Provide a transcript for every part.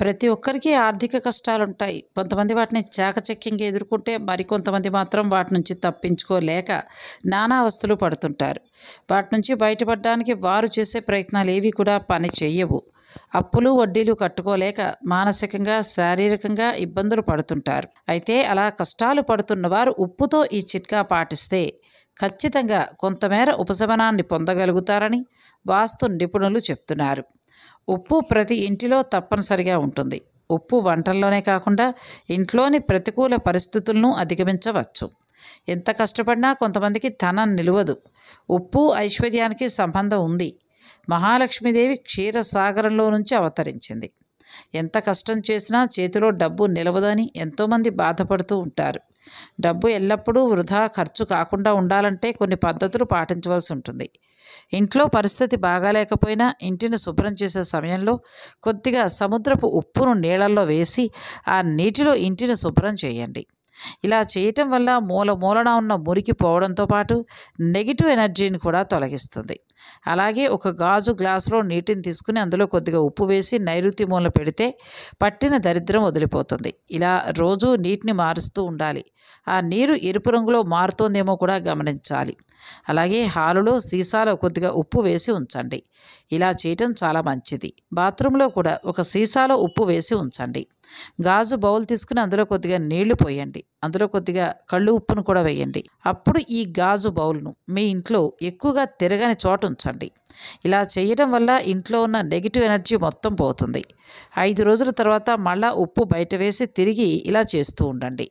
ప్రతి ఒక్కరికి ఆర్థిక కష్టాలు ఉంటాయి కొంతమంది వాటిని చాకచక్యంగా ఎదుర్కొంటే మరికొంతమంది మాత్రం వాటి నుంచి తప్పించుకోలేక నానా అవస్థలు పడుతుంటారు వాటి నుంచి బయటపడడానికి వారు చేసే ప్రయత్నాలు ఏవి కూడా పని చేయవు అప్పులు వడ్డీలు కట్టుకోలేక మానసికంగా శారీరకంగా ఇబ్బందులు పడుతుంటారు అయితే అలా కష్టాలు పడుతున్న వారు ఉప్పుతో ఈ చిట్కా పాటిస్తే ఖచ్చితంగా కొంతమేర ఉపశమనాన్ని పొందగలుగుతారని వాస్తు నిపుణులు చెప్తున్నారు ఉప్పు ప్రతి ఇంటిలో తప్పనిసరిగా ఉంటుంది ఉప్పు వంటల్లోనే కాకుండా ఇంట్లోని ప్రతికూల పరిస్థితులను అధిగమించవచ్చు ఎంత కష్టపడినా కొంతమందికి ధనం నిలవదు ఉప్పు ఐశ్వర్యానికి సంబంధం ఉంది మహాలక్ష్మీదేవి క్షీరసాగరంలో నుంచి అవతరించింది ఎంత కష్టం చేసినా చేతిలో డబ్బు నిలవదని ఎంతోమంది బాధపడుతూ ఉంటారు డబ్బు ఎల్లప్పుడూ వృధా ఖర్చు కాకుండా ఉండాలంటే కొన్ని పద్ధతులు పాటించవలసి ఉంటుంది ఇంట్లో పరిస్థితి బాగాలేకపోయినా ఇంటిని శుభ్రం చేసే సమయంలో కొద్దిగా సముద్రపు ఉప్పును నీళ్ళల్లో వేసి ఆ నీటిలో ఇంటిని శుభ్రం చేయండి ఇలా చేయటం వల్ల మూల మూలన ఉన్న మురికి పోవడంతో పాటు నెగిటివ్ ఎనర్జీని కూడా తొలగిస్తుంది అలాగే ఒక గాజు గ్లాసులో నీటిని తీసుకుని అందులో కొద్దిగా ఉప్పు వేసి నైరుతి మూల పెడితే పట్టిన దరిద్రం వదిలిపోతుంది ఇలా రోజు నీటిని మారుస్తూ ఉండాలి ఆ నీరు ఎరుపు రంగులో మారుతోందేమో కూడా గమనించాలి అలాగే హాలులో సీసాలో కొద్దిగా ఉప్పు వేసి ఉంచండి ఇలా చేయటం చాలా మంచిది బాత్రూంలో కూడా ఒక సీసాలో ఉప్పు వేసి ఉంచండి గాజు బౌల్ తీసుకుని అందులో కొద్దిగా నీళ్లు పోయండి అందులో కొద్దిగా కళ్ళు ఉప్పును కూడా వేయండి అప్పుడు ఈ గాజు బౌల్ను మీ ఇంట్లో ఎక్కువగా తిరగని చోట ఉంచండి ఇలా చేయడం వల్ల ఇంట్లో ఉన్న నెగిటివ్ ఎనర్జీ మొత్తం పోతుంది ఐదు రోజుల తర్వాత మళ్ళా ఉప్పు బయట వేసి తిరిగి ఇలా చేస్తూ ఉండండి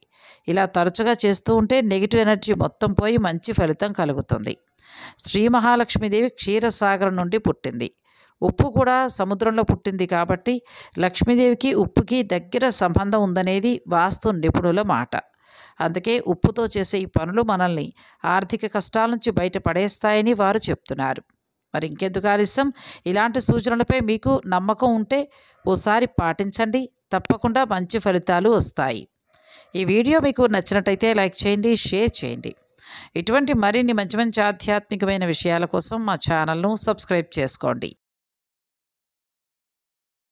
ఇలా తరచుగా చేస్తూ ఉంటే నెగిటివ్ ఎనర్జీ మొత్తం పోయి మంచి ఫలితం కలుగుతుంది శ్రీ మహాలక్ష్మీదేవి క్షీరసాగరం నుండి పుట్టింది ఉప్పు కూడా సముద్రంలో పుట్టింది కాబట్టి లక్ష్మీదేవికి ఉప్పుకి దగ్గర సంబంధం ఉందనేది వాస్తు నిపుణుల మాట అందుకే ఉప్పుతో చేసే ఈ పనులు మనల్ని ఆర్థిక కష్టాల నుంచి బయటపడేస్తాయని వారు చెప్తున్నారు మరి ఇంకెందుకు ఆలస్యం ఇలాంటి సూచనలపై మీకు నమ్మకం ఉంటే ఓసారి పాటించండి తప్పకుండా మంచి ఫలితాలు వస్తాయి ఈ వీడియో మీకు నచ్చినట్టయితే లైక్ చేయండి షేర్ చేయండి ఇటువంటి మరిన్ని మంచి మంచి ఆధ్యాత్మికమైన విషయాల కోసం మా ఛానల్ను సబ్స్క్రైబ్ చేసుకోండి